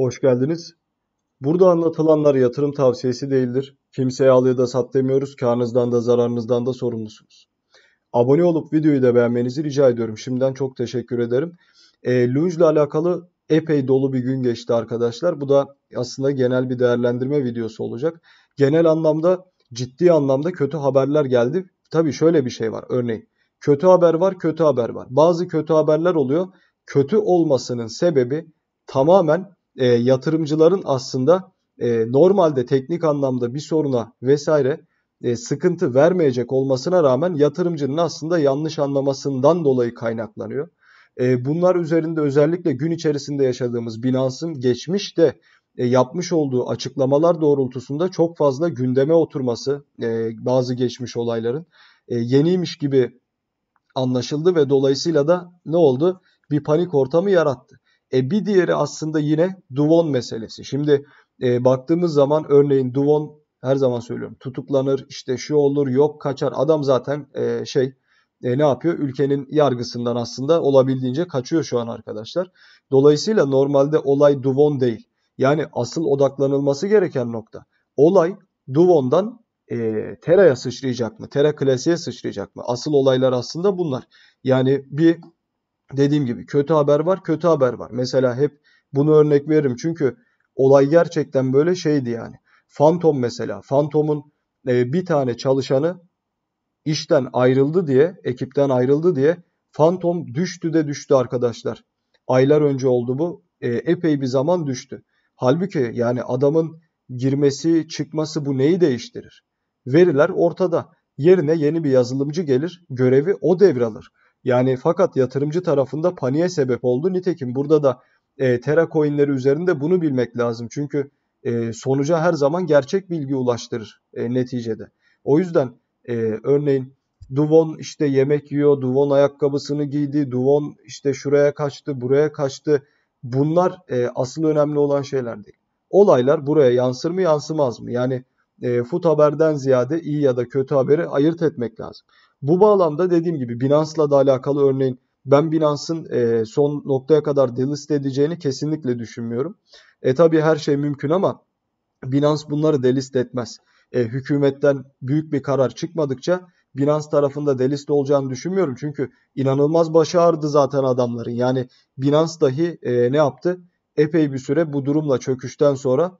Hoş geldiniz. Burada anlatılanlar yatırım tavsiyesi değildir. Kimseye al ya da sat demiyoruz. Karnınızdan da zararınızdan da sorumlusunuz. Abone olup videoyu da beğenmenizi rica ediyorum. Şimdiden çok teşekkür ederim. E, Lunge ile alakalı epey dolu bir gün geçti arkadaşlar. Bu da aslında genel bir değerlendirme videosu olacak. Genel anlamda ciddi anlamda kötü haberler geldi. Tabii şöyle bir şey var örneğin. Kötü haber var, kötü haber var. Bazı kötü haberler oluyor. Kötü olmasının sebebi tamamen e, yatırımcıların aslında e, normalde teknik anlamda bir soruna vesaire e, sıkıntı vermeyecek olmasına rağmen yatırımcının aslında yanlış anlamasından dolayı kaynaklanıyor. E, bunlar üzerinde özellikle gün içerisinde yaşadığımız Binance'ın geçmişte e, yapmış olduğu açıklamalar doğrultusunda çok fazla gündeme oturması e, bazı geçmiş olayların e, yeniymiş gibi anlaşıldı ve dolayısıyla da ne oldu? Bir panik ortamı yarattı. E bir diğeri aslında yine Duvon meselesi. Şimdi e, baktığımız zaman örneğin Duvon her zaman söylüyorum tutuklanır işte şu olur yok kaçar. Adam zaten e, şey e, ne yapıyor? Ülkenin yargısından aslında olabildiğince kaçıyor şu an arkadaşlar. Dolayısıyla normalde olay Duvon değil. Yani asıl odaklanılması gereken nokta. Olay Duvon'dan e, Tera'ya sıçrayacak mı? Tera klasiğe sıçrayacak mı? Asıl olaylar aslında bunlar. Yani bir dediğim gibi kötü haber var, kötü haber var. Mesela hep bunu örnek veririm çünkü olay gerçekten böyle şeydi yani. Phantom mesela, Phantom'un e, bir tane çalışanı işten ayrıldı diye, ekipten ayrıldı diye Phantom düştü de düştü arkadaşlar. Aylar önce oldu bu. E, epey bir zaman düştü. Halbuki yani adamın girmesi, çıkması bu neyi değiştirir? Veriler ortada. Yerine yeni bir yazılımcı gelir, görevi o devralır. Yani fakat yatırımcı tarafında paniğe sebep oldu. Nitekim burada da e, Terra coinleri üzerinde bunu bilmek lazım. Çünkü e, sonuca her zaman gerçek bilgi ulaştırır e, neticede. O yüzden e, örneğin Duvon işte yemek yiyor, Duvon ayakkabısını giydi, Duvon işte şuraya kaçtı, buraya kaçtı. Bunlar e, asıl önemli olan şeyler değil. Olaylar buraya yansır mı yansımaz mı? Yani e, fut haberden ziyade iyi ya da kötü haberi ayırt etmek lazım. Bu bağlamda dediğim gibi Binance'la da alakalı örneğin ben Binance'ın e, son noktaya kadar delist edeceğini kesinlikle düşünmüyorum. E tabi her şey mümkün ama Binance bunları delist etmez. E, hükümetten büyük bir karar çıkmadıkça Binance tarafında delist olacağını düşünmüyorum. Çünkü inanılmaz başı zaten adamların. Yani Binance dahi e, ne yaptı? Epey bir süre bu durumla çöküşten sonra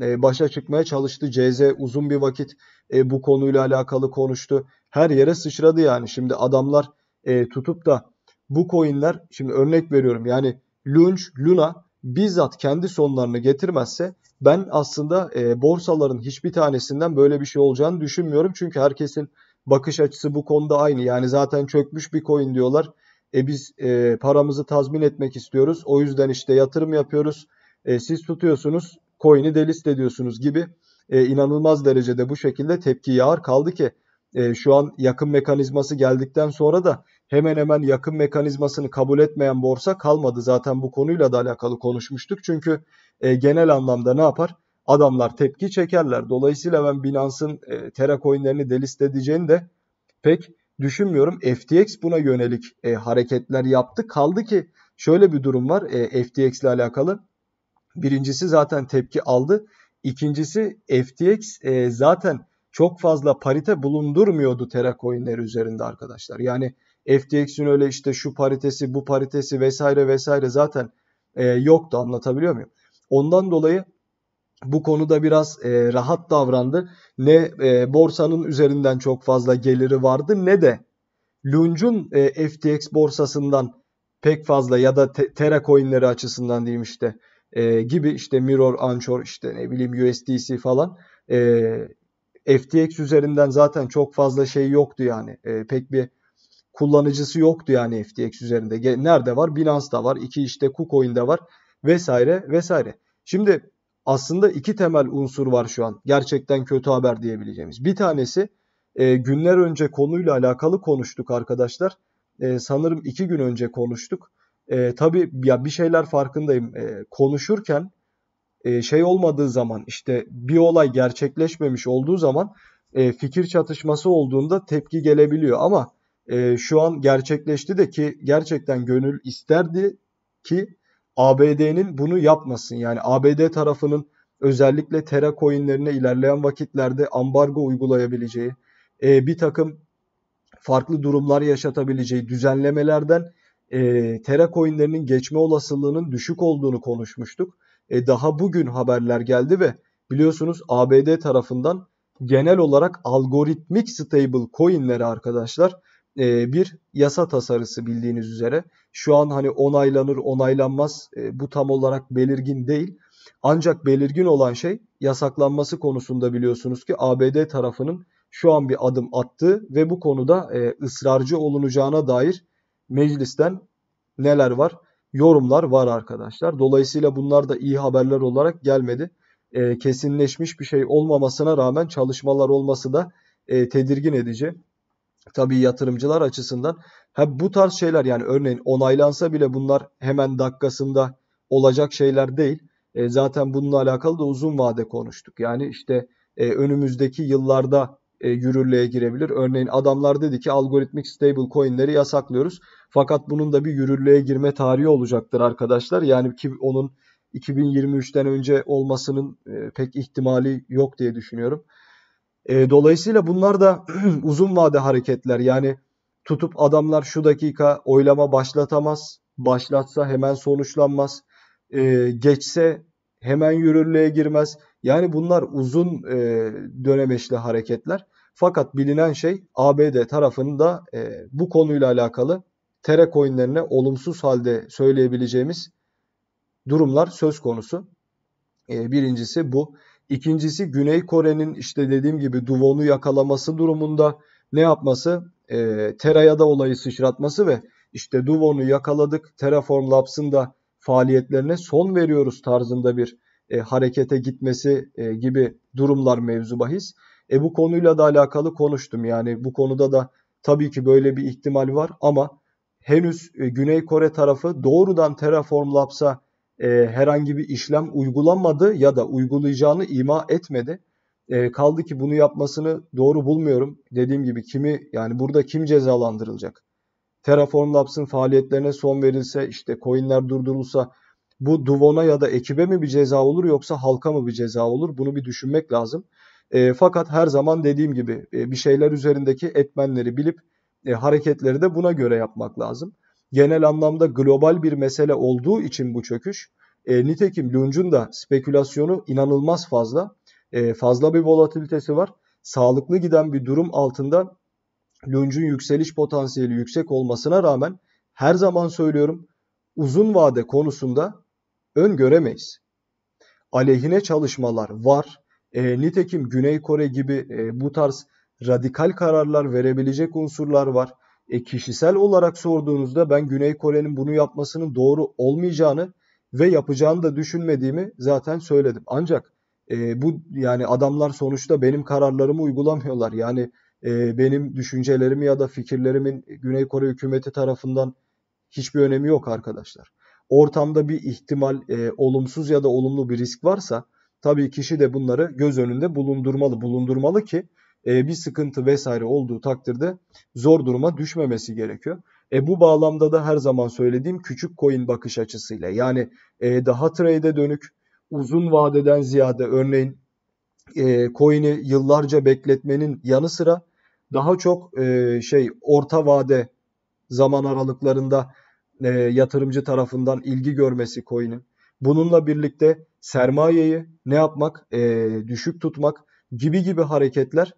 e, başa çıkmaya çalıştı. CZ uzun bir vakit e, bu konuyla alakalı konuştu. Her yere sıçradı yani. Şimdi adamlar e, tutup da bu coinler şimdi örnek veriyorum yani Lunch, Luna bizzat kendi sonlarını getirmezse ben aslında e, borsaların hiçbir tanesinden böyle bir şey olacağını düşünmüyorum. Çünkü herkesin bakış açısı bu konuda aynı. Yani zaten çökmüş bir coin diyorlar. E biz e, paramızı tazmin etmek istiyoruz. O yüzden işte yatırım yapıyoruz. E, siz tutuyorsunuz coin'i delist ediyorsunuz gibi e, inanılmaz derecede bu şekilde tepki yağar. Kaldı ki e, şu an yakın mekanizması geldikten sonra da hemen hemen yakın mekanizmasını kabul etmeyen borsa kalmadı. Zaten bu konuyla da alakalı konuşmuştuk. Çünkü e, genel anlamda ne yapar? Adamlar tepki çekerler. Dolayısıyla ben Binance'ın e, Terra coinlerini delist edeceğini de pek düşünmüyorum. FTX buna yönelik e, hareketler yaptı. Kaldı ki şöyle bir durum var e, FTX ile alakalı. Birincisi zaten tepki aldı. İkincisi FTX e, zaten çok fazla parite bulundurmuyordu Terra coinleri üzerinde arkadaşlar. Yani FTX'in öyle işte şu paritesi bu paritesi vesaire vesaire zaten e, yoktu anlatabiliyor muyum? Ondan dolayı bu konuda biraz e, rahat davrandı. Ne e, borsanın üzerinden çok fazla geliri vardı ne de Lunge'un e, FTX borsasından pek fazla ya da te, Terra coinleri açısından diyeyim işte e, gibi işte Mirror, Anchor, işte ne bileyim USDC falan e, FTX üzerinden zaten çok fazla şey yoktu yani. E, pek bir kullanıcısı yoktu yani FTX üzerinde. Nerede var? Binance'da var. iki işte KuCoin'de var vesaire vesaire. Şimdi aslında iki temel unsur var şu an. Gerçekten kötü haber diyebileceğimiz. Bir tanesi e, günler önce konuyla alakalı konuştuk arkadaşlar. E, sanırım iki gün önce konuştuk. E, tabii ya bir şeyler farkındayım. E, konuşurken e, şey olmadığı zaman işte bir olay gerçekleşmemiş olduğu zaman e, fikir çatışması olduğunda tepki gelebiliyor ama e, şu an gerçekleşti de ki gerçekten gönül isterdi ki ABD'nin bunu yapmasın. Yani ABD tarafının özellikle Terra coinlerine ilerleyen vakitlerde ambargo uygulayabileceği, e, bir takım farklı durumlar yaşatabileceği düzenlemelerden e, Terra coinlerinin geçme olasılığının düşük olduğunu konuşmuştuk. E, daha bugün haberler geldi ve biliyorsunuz ABD tarafından genel olarak algoritmik stable coinlere arkadaşlar e, bir yasa tasarısı bildiğiniz üzere. Şu an hani onaylanır onaylanmaz e, bu tam olarak belirgin değil. Ancak belirgin olan şey yasaklanması konusunda biliyorsunuz ki ABD tarafının şu an bir adım attığı ve bu konuda e, ısrarcı olunacağına dair meclisten neler var? Yorumlar var arkadaşlar. Dolayısıyla bunlar da iyi haberler olarak gelmedi. E, kesinleşmiş bir şey olmamasına rağmen çalışmalar olması da e, tedirgin edici. Tabii yatırımcılar açısından. Ha, bu tarz şeyler yani örneğin onaylansa bile bunlar hemen dakikasında olacak şeyler değil. E, zaten bununla alakalı da uzun vade konuştuk. Yani işte e, önümüzdeki yıllarda e, yürürlüğe girebilir. Örneğin adamlar dedi ki algoritmik stable coinleri yasaklıyoruz. Fakat bunun da bir yürürlüğe girme tarihi olacaktır arkadaşlar. Yani ki onun 2023'ten önce olmasının e, pek ihtimali yok diye düşünüyorum. E, dolayısıyla bunlar da uzun vade hareketler. Yani tutup adamlar şu dakika oylama başlatamaz. Başlatsa hemen sonuçlanmaz. E, geçse hemen yürürlüğe girmez. Yani bunlar uzun e, dönemeçli hareketler. Fakat bilinen şey ABD tarafında e, bu konuyla alakalı tere coinlerine olumsuz halde söyleyebileceğimiz durumlar söz konusu. E, birincisi bu. İkincisi Güney Kore'nin işte dediğim gibi Duvon'u yakalaması durumunda ne yapması? E, Tera'ya da olayı sıçratması ve işte Duvon'u yakaladık Terraform Labs'ın da faaliyetlerine son veriyoruz tarzında bir e, harekete gitmesi e, gibi durumlar mevzu bahis. E bu konuyla da alakalı konuştum. Yani bu konuda da tabii ki böyle bir ihtimal var ama henüz e, Güney Kore tarafı doğrudan Terraform Labs'a e, herhangi bir işlem uygulanmadı ya da uygulayacağını ima etmedi. E, kaldı ki bunu yapmasını doğru bulmuyorum. Dediğim gibi kimi yani burada kim cezalandırılacak? Terraform Labs'ın faaliyetlerine son verilse, işte coinler durdurulsa bu Duvon'a ya da ekibe mi bir ceza olur yoksa halka mı bir ceza olur? Bunu bir düşünmek lazım. E, fakat her zaman dediğim gibi e, bir şeyler üzerindeki etmenleri bilip e, hareketleri de buna göre yapmak lazım. Genel anlamda global bir mesele olduğu için bu çöküş. E, nitekim Lunge'un da spekülasyonu inanılmaz fazla. E, fazla bir volatilitesi var. Sağlıklı giden bir durum altında Lunge'un yükseliş potansiyeli yüksek olmasına rağmen her zaman söylüyorum uzun vade konusunda ön öngöremeyiz. Aleyhine çalışmalar var. E, nitekim Güney Kore gibi e, bu tarz radikal kararlar verebilecek unsurlar var. E, kişisel olarak sorduğunuzda ben Güney Kore'nin bunu yapmasının doğru olmayacağını ve yapacağını da düşünmediğimi zaten söyledim. Ancak e, bu yani adamlar sonuçta benim kararlarımı uygulamıyorlar. Yani e, benim düşüncelerimi ya da fikirlerimin Güney Kore hükümeti tarafından hiçbir önemi yok arkadaşlar. Ortamda bir ihtimal e, olumsuz ya da olumlu bir risk varsa tabii kişi de bunları göz önünde bulundurmalı, bulundurmalı ki e, bir sıkıntı vesaire olduğu takdirde zor duruma düşmemesi gerekiyor. E bu bağlamda da her zaman söylediğim küçük coin bakış açısıyla yani e, daha trade'e dönük uzun vadeden ziyade örneğin e, coin'i yıllarca bekletmenin yanı sıra daha çok e, şey orta vade zaman aralıklarında e, yatırımcı tarafından ilgi görmesi coin'in. Bununla birlikte sermayeyi ne yapmak, e, düşük tutmak gibi gibi hareketler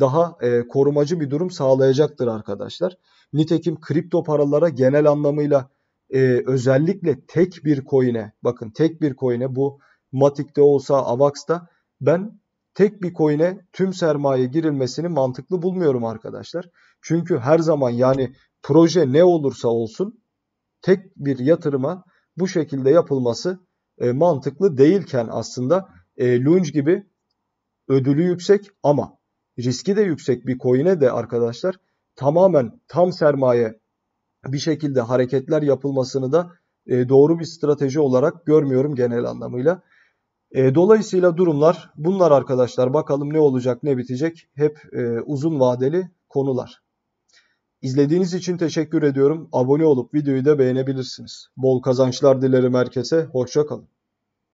daha e, korumacı bir durum sağlayacaktır arkadaşlar. Nitekim kripto paralara genel anlamıyla e, özellikle tek bir coin'e bakın tek bir coin'e bu Matik'te olsa Avax'ta ben tek bir coin'e tüm sermaye girilmesini mantıklı bulmuyorum arkadaşlar. Çünkü her zaman yani proje ne olursa olsun tek bir yatırıma bu şekilde yapılması e, mantıklı değilken aslında e, Lunge gibi ödülü yüksek ama riski de yüksek bir coin'e de arkadaşlar tamamen tam sermaye bir şekilde hareketler yapılmasını da e, doğru bir strateji olarak görmüyorum genel anlamıyla. E, dolayısıyla durumlar bunlar arkadaşlar. Bakalım ne olacak ne bitecek. Hep e, uzun vadeli konular. İzlediğiniz için teşekkür ediyorum. Abone olup videoyu da beğenebilirsiniz. Bol kazançlar dilerim herkese. Hoşçakalın.